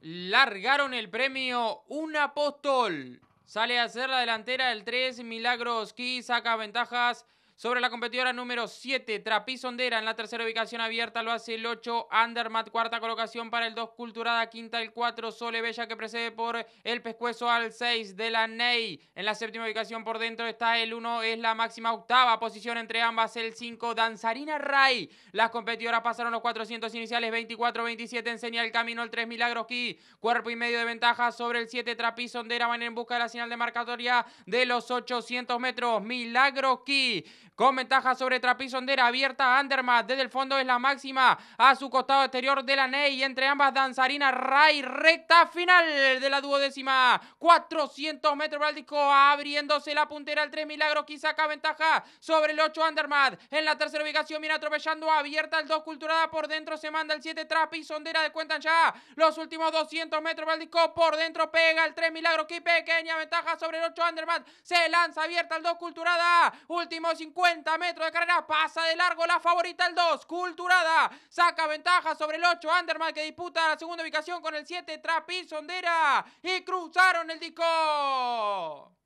largaron el premio Un Apóstol. Sale a hacer la delantera del 3, Milagros qui saca ventajas sobre la competidora número 7, Hondera en la tercera ubicación abierta lo hace el 8, Andermatt, cuarta colocación para el 2, Culturada, quinta el 4, Sole Bella que precede por el pescuezo al 6 de la Ney. En la séptima ubicación por dentro está el 1, es la máxima octava posición entre ambas, el 5, Danzarina Ray. Las competidoras pasaron los 400 iniciales, 24-27, enseña el camino el 3, Milagros cuerpo y medio de ventaja sobre el 7, Hondera. van en busca de la señal de marcatoria de los 800 metros, Milagros con ventaja sobre trapisondera, abierta, Andermatt desde el fondo es la máxima a su costado exterior de la Ney. Entre ambas danzarinas, Ray, recta final de la duodécima. 400 metros para abriéndose la puntera el 3 Milagros, quizá saca ventaja sobre el 8 Andermatt. En la tercera ubicación viene atropellando, abierta el 2 Culturada, por dentro se manda el 7 de descuentan ya los últimos 200 metros para por dentro pega el 3 Milagros, qué pequeña ventaja sobre el 8 Andermatt. Se lanza abierta el 2 Culturada, último 50. 50 metros de carrera, pasa de largo la favorita el 2, Culturada, saca ventaja sobre el 8, Anderman que disputa la segunda ubicación con el 7, Sondera, y cruzaron el disco.